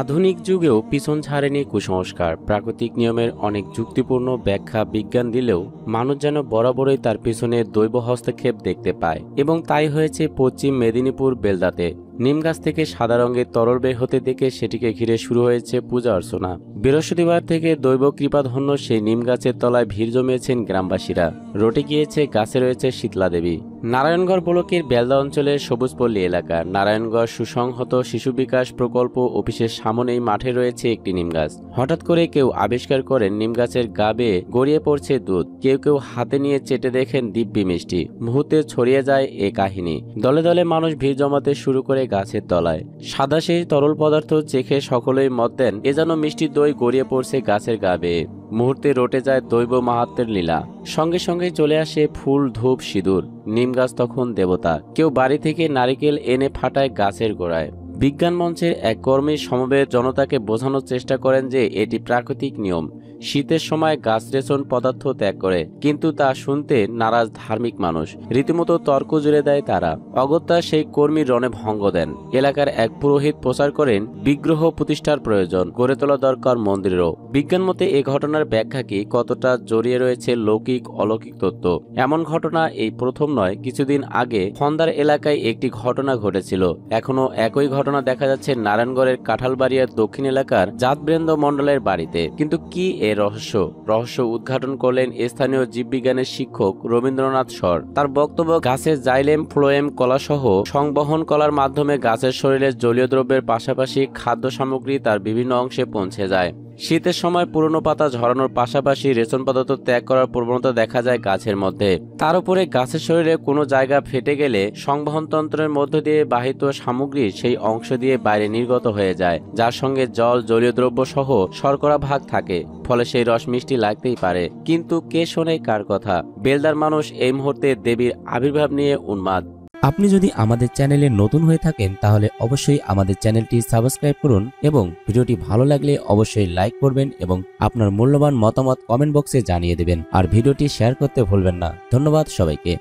আধুনিক যুগেও পিছন ছাড়েনি কুসংস্কার প্রাকৃতিক নিয়মের অনেক যুক্তিপূর্ণ ব্যাখ্যা বিজ্ঞান দিলেও মানুষ যেন বরাবরই তার পিছনে দৈব হস্তক্ষেপ দেখতে পায় এবং তাই হয়েছে পশ্চিম মেদিনীপুর বেলদাতে নিম গাছ থেকে সাদা রঙের তরল বের হতে দেখে সেটিকে ঘিরে শুরু হয়েছে পূজা অর্চনা বৃহস্পতিবার থেকে দৈব কৃপাধন্য সেই নিম গাছের তলায় ভিড় জমিয়েছেন গ্রামবাসীরা রটে গিয়েছে গাছে রয়েছে শীতলা দেবী নারায়ণগড় ব্লকের বেলদা অঞ্চলের সবুজপল্লী এলাকা নারায়ণগড় সুসংহত শিশু বিকাশ প্রকল্প অফিসের সামনেই মাঠে রয়েছে একটি নিমগাছ হঠাৎ করে কেউ আবিষ্কার করেন নিমগাছের গা বেয়ে গড়িয়ে পড়ছে দুধ কেউ কেউ হাতে নিয়ে চেটে দেখেন দিব্যি মিষ্টি মুহূর্তে ছড়িয়ে যায় এ কাহিনী দলে দলে মানুষ ভিড় জমাতে শুরু করে গাছের তলায় সাদা সেই তরল পদার্থ চেখে সকলেই মত দেন এ যেন মিষ্টি দই গড়িয়ে পড়ছে গাছের গাবে মুহূর্তে রটে যায় দৈব মাহাত্মের লীলা সঙ্গে সঙ্গে চলে আসে ফুল ধূপ সিঁদুর নিম গাছ তখন দেবতা কেউ বাড়ি থেকে নারিকেল এনে ফাটায় গাছের গোড়ায় বিজ্ঞান মঞ্চের এক কর্মী সমবেত জনতাকে বোঝানোর চেষ্টা করেন যে এটি প্রাকৃতিক নিয়ম শীতের সময় গাছ রেচন পদার্থ ত্যাগ করে কিন্তু তা শুনতে নারাজ ধার্মিক মানুষ রীতিমতো তর্ক জুড়ে দেয় তারা অগত্যা সেই কর্মী রণে ভঙ্গ দেন এলাকার এক পুরোহিত প্রচার করেন বিগ্রহ প্রতিষ্ঠার প্রয়োজন গড়ে তোলা দরকার মন্দিরেরও বিজ্ঞান মতে এ ঘটনার ব্যাখ্যা কি কতটা জড়িয়ে রয়েছে লৌকিক অলৌকিক তত্ত্ব এমন ঘটনা এই প্রথম নয় কিছুদিন আগে খন্দার এলাকায় একটি ঘটনা ঘটেছিল এখনো একই ঘটনা দেখা যাচ্ছে নারায়ণগড়ের কাঁঠালবাড়িয়ার দক্ষিণ এলাকার জাতবৃন্দ মণ্ডলের বাড়িতে কিন্তু কি এ রহস্য রহস্য উদ্ঘাটন করলেন স্থানীয় জীববিজ্ঞানের শিক্ষক রবীন্দ্রনাথ সর তার বক্তব্য গাছের জাইলেম ফ্লোয়েম কলাসহ সংবহন কলার মাধ্যমে গাছের শরীরে জলীয় দ্রব্যের পাশাপাশি খাদ্য সামগ্রী তার বিভিন্ন অংশে পৌঁছে যায় শীতের সময় পুরনো পাতা ঝরানোর পাশাপাশি রেশন পদার্থ ত্যাগ করার প্রবণতা দেখা যায় গাছের মধ্যে তার উপরে গাছের শরীরে কোনো জায়গা ফেটে গেলে সংবহনতন্ত্রের মধ্য দিয়ে বাহিত সামগ্রী সেই অংশ দিয়ে বাইরে নির্গত হয়ে যায় যার সঙ্গে জল জলীয় দ্রব্য সহ শর্করা ভাগ থাকে ফলে সেই রস মিষ্টি লাগতেই পারে কিন্তু কে শোনে কার কথা বেলদার মানুষ এই মুহূর্তে দেবীর আবির্ভাব নিয়ে উন্মাদ আপনি যদি আমাদের চ্যানেলে নতুন হয়ে থাকেন তাহলে অবশ্যই আমাদের চ্যানেলটি সাবস্ক্রাইব করুন এবং ভিডিওটি ভালো লাগলে অবশ্যই লাইক করবেন এবং আপনার মূল্যবান মতামত কমেন্ট বক্সে জানিয়ে দেবেন আর ভিডিওটি শেয়ার করতে ভুলবেন না ধন্যবাদ সবাইকে